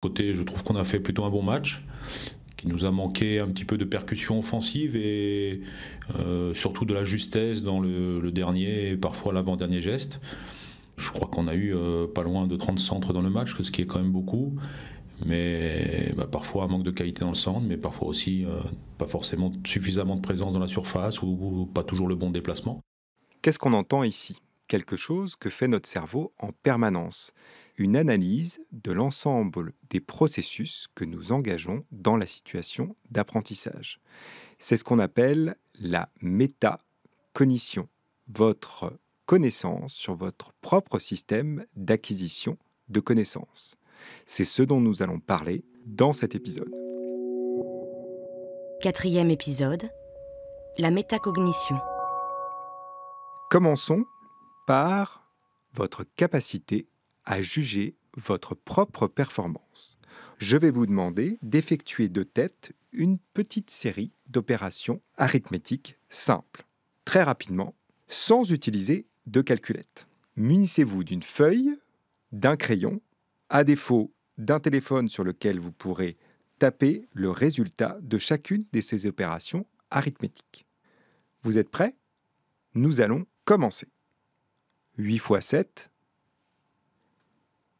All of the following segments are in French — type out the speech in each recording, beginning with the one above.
Côté, je trouve qu'on a fait plutôt un bon match, qui nous a manqué un petit peu de percussion offensive et euh, surtout de la justesse dans le, dernier et parfois l'avant-dernier geste. Je crois qu'on a eu euh, pas loin de 30 centres dans le match, ce qui est quand même beaucoup. Mais bah, parfois un manque de qualité dans le centre, mais parfois aussi euh, pas forcément suffisamment de présence dans la surface ou pas toujours le bon déplacement. Qu'est-ce qu'on entend ici Quelque chose que fait notre cerveau en permanence une analyse de l'ensemble des processus que nous engageons dans la situation d'apprentissage. C'est ce qu'on appelle la métacognition, votre connaissance sur votre propre système d'acquisition de connaissances. C'est ce dont nous allons parler dans cet épisode. Quatrième épisode, la métacognition. Commençons par votre capacité à juger votre propre performance. Je vais vous demander d'effectuer de tête une petite série d'opérations arithmétiques simples, très rapidement, sans utiliser de calculette. Munissez-vous d'une feuille, d'un crayon, à défaut d'un téléphone sur lequel vous pourrez taper le résultat de chacune de ces opérations arithmétiques. Vous êtes prêts Nous allons commencer. 8 x 7,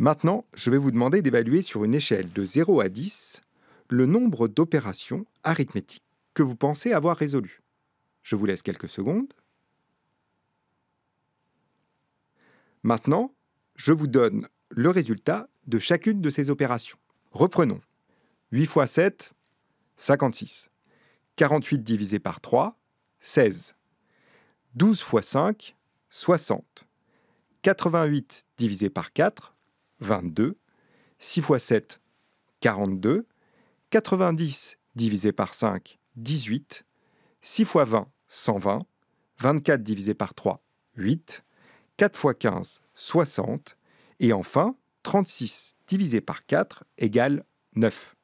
Maintenant, je vais vous demander d'évaluer sur une échelle de 0 à 10 le nombre d'opérations arithmétiques que vous pensez avoir résolues. Je vous laisse quelques secondes. Maintenant, je vous donne le résultat de chacune de ces opérations. Reprenons. 8 x 7, 56. 48 divisé par 3, 16. 12 x 5, 60. 88 divisé par 4, 22, 6 x 7, 42, 90 divisé par 5, 18, 6 x 20, 120, 24 divisé par 3, 8, 4 x 15, 60, et enfin 36 divisé par 4 égale 9.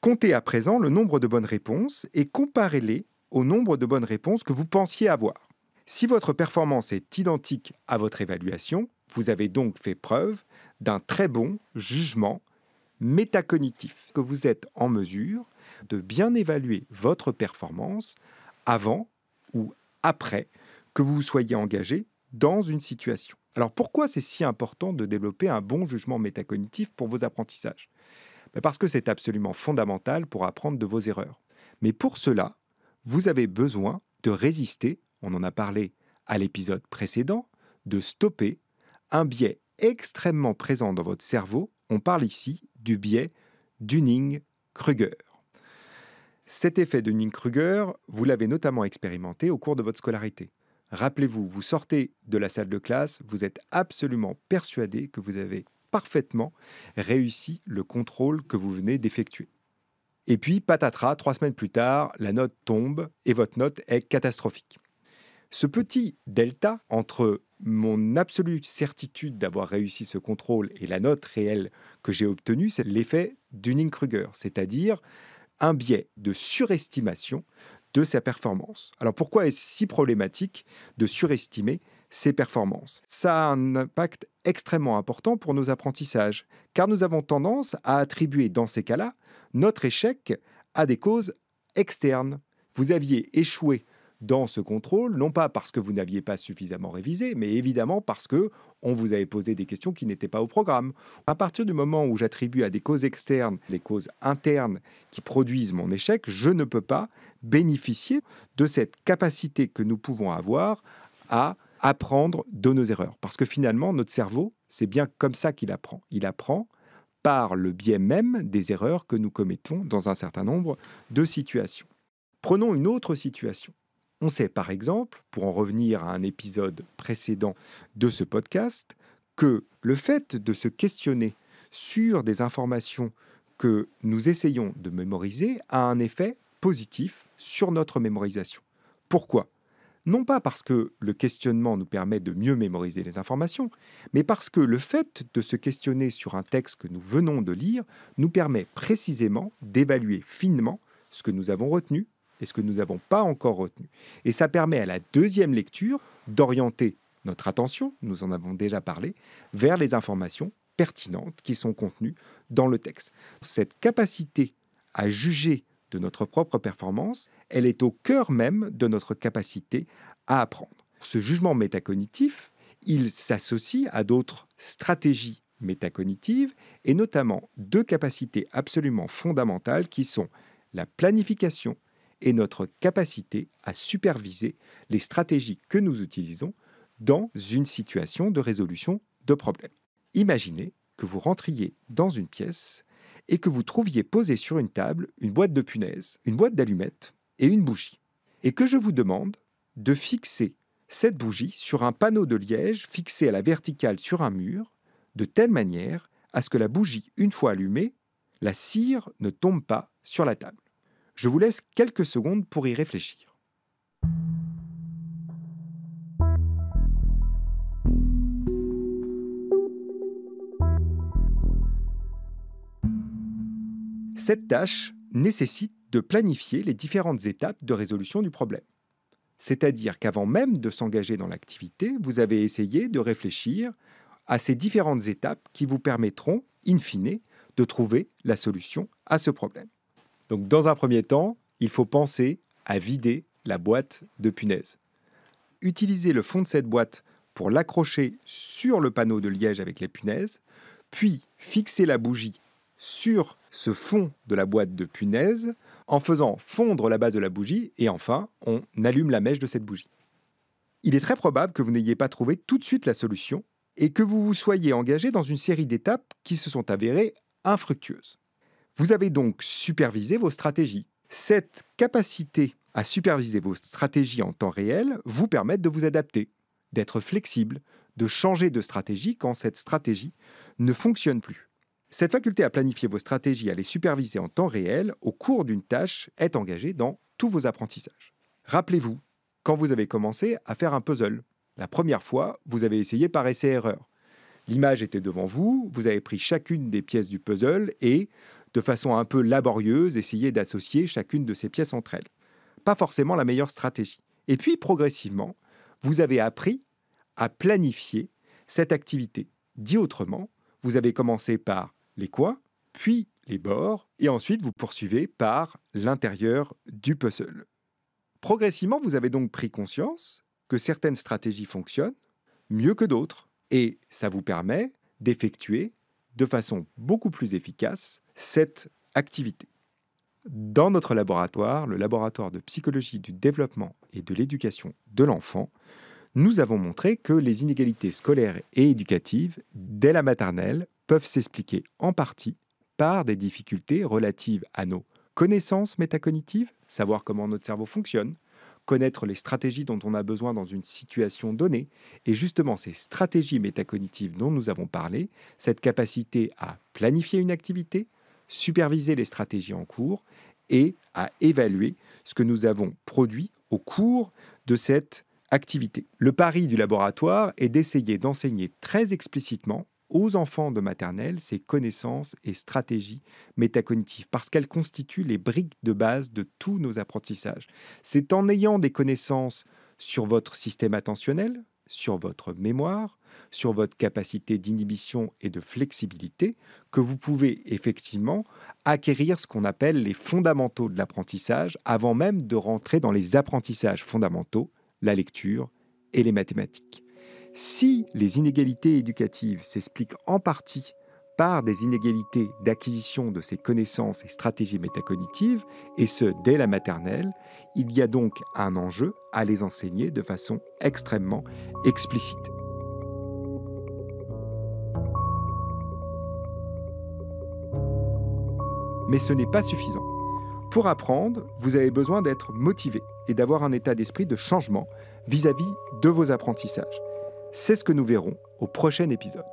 Comptez à présent le nombre de bonnes réponses et comparez-les au nombre de bonnes réponses que vous pensiez avoir. Si votre performance est identique à votre évaluation, vous avez donc fait preuve d'un très bon jugement métacognitif, que vous êtes en mesure de bien évaluer votre performance avant ou après que vous soyez engagé dans une situation. Alors pourquoi c'est si important de développer un bon jugement métacognitif pour vos apprentissages ben, Parce que c'est absolument fondamental pour apprendre de vos erreurs. Mais pour cela, vous avez besoin de résister, on en a parlé à l'épisode précédent, de stopper un biais extrêmement présent dans votre cerveau. On parle ici du biais Dunning-Kruger. Cet effet Dunning-Kruger, vous l'avez notamment expérimenté au cours de votre scolarité. Rappelez-vous, vous sortez de la salle de classe, vous êtes absolument persuadé que vous avez parfaitement réussi le contrôle que vous venez d'effectuer. Et puis, patatras, trois semaines plus tard, la note tombe et votre note est catastrophique. Ce petit delta entre mon absolue certitude d'avoir réussi ce contrôle et la note réelle que j'ai obtenue, c'est l'effet d'une kruger cest c'est-à-dire un biais de surestimation de sa performance. Alors pourquoi est-ce si problématique de surestimer ses performances Ça a un impact extrêmement important pour nos apprentissages, car nous avons tendance à attribuer dans ces cas-là notre échec à des causes externes. Vous aviez échoué dans ce contrôle, non pas parce que vous n'aviez pas suffisamment révisé, mais évidemment parce que on vous avait posé des questions qui n'étaient pas au programme. À partir du moment où j'attribue à des causes externes les causes internes qui produisent mon échec, je ne peux pas bénéficier de cette capacité que nous pouvons avoir à apprendre de nos erreurs. Parce que finalement, notre cerveau, c'est bien comme ça qu'il apprend. Il apprend par le biais même des erreurs que nous commettons dans un certain nombre de situations. Prenons une autre situation. On sait par exemple, pour en revenir à un épisode précédent de ce podcast, que le fait de se questionner sur des informations que nous essayons de mémoriser a un effet positif sur notre mémorisation. Pourquoi Non pas parce que le questionnement nous permet de mieux mémoriser les informations, mais parce que le fait de se questionner sur un texte que nous venons de lire nous permet précisément d'évaluer finement ce que nous avons retenu et ce que nous n'avons pas encore retenu. Et ça permet à la deuxième lecture d'orienter notre attention, nous en avons déjà parlé, vers les informations pertinentes qui sont contenues dans le texte. Cette capacité à juger de notre propre performance, elle est au cœur même de notre capacité à apprendre. Ce jugement métacognitif, il s'associe à d'autres stratégies métacognitives et notamment deux capacités absolument fondamentales qui sont la planification et notre capacité à superviser les stratégies que nous utilisons dans une situation de résolution de problèmes. Imaginez que vous rentriez dans une pièce et que vous trouviez posée sur une table une boîte de punaises, une boîte d'allumettes et une bougie, et que je vous demande de fixer cette bougie sur un panneau de liège fixé à la verticale sur un mur, de telle manière à ce que la bougie, une fois allumée, la cire ne tombe pas sur la table. Je vous laisse quelques secondes pour y réfléchir. Cette tâche nécessite de planifier les différentes étapes de résolution du problème. C'est-à-dire qu'avant même de s'engager dans l'activité, vous avez essayé de réfléchir à ces différentes étapes qui vous permettront, in fine, de trouver la solution à ce problème. Donc, dans un premier temps, il faut penser à vider la boîte de punaise. Utiliser le fond de cette boîte pour l'accrocher sur le panneau de liège avec les punaises, puis fixer la bougie sur ce fond de la boîte de punaise en faisant fondre la base de la bougie et enfin on allume la mèche de cette bougie. Il est très probable que vous n'ayez pas trouvé tout de suite la solution et que vous vous soyez engagé dans une série d'étapes qui se sont avérées infructueuses. Vous avez donc supervisé vos stratégies. Cette capacité à superviser vos stratégies en temps réel vous permet de vous adapter, d'être flexible, de changer de stratégie quand cette stratégie ne fonctionne plus. Cette faculté à planifier vos stratégies, à les superviser en temps réel au cours d'une tâche est engagée dans tous vos apprentissages. Rappelez-vous, quand vous avez commencé à faire un puzzle, la première fois, vous avez essayé par essai-erreur. L'image était devant vous, vous avez pris chacune des pièces du puzzle et, de façon un peu laborieuse, essayer d'associer chacune de ces pièces entre elles. Pas forcément la meilleure stratégie. Et puis, progressivement, vous avez appris à planifier cette activité. Dit autrement, vous avez commencé par les coins, puis les bords, et ensuite vous poursuivez par l'intérieur du puzzle. Progressivement, vous avez donc pris conscience que certaines stratégies fonctionnent mieux que d'autres, et ça vous permet d'effectuer de façon beaucoup plus efficace cette activité. Dans notre laboratoire, le laboratoire de psychologie du développement et de l'éducation de l'enfant, nous avons montré que les inégalités scolaires et éducatives dès la maternelle peuvent s'expliquer en partie par des difficultés relatives à nos connaissances métacognitives, savoir comment notre cerveau fonctionne, connaître les stratégies dont on a besoin dans une situation donnée. Et justement, ces stratégies métacognitives dont nous avons parlé, cette capacité à planifier une activité, superviser les stratégies en cours et à évaluer ce que nous avons produit au cours de cette activité. Le pari du laboratoire est d'essayer d'enseigner très explicitement aux enfants de maternelle ces connaissances et stratégies métacognitives, parce qu'elles constituent les briques de base de tous nos apprentissages. C'est en ayant des connaissances sur votre système attentionnel, sur votre mémoire, sur votre capacité d'inhibition et de flexibilité, que vous pouvez effectivement acquérir ce qu'on appelle les fondamentaux de l'apprentissage avant même de rentrer dans les apprentissages fondamentaux, la lecture et les mathématiques. Si les inégalités éducatives s'expliquent en partie par des inégalités d'acquisition de ces connaissances et stratégies métacognitives, et ce dès la maternelle, il y a donc un enjeu à les enseigner de façon extrêmement explicite. Mais ce n'est pas suffisant. Pour apprendre, vous avez besoin d'être motivé et d'avoir un état d'esprit de changement vis-à-vis de vos apprentissages. C'est ce que nous verrons au prochain épisode.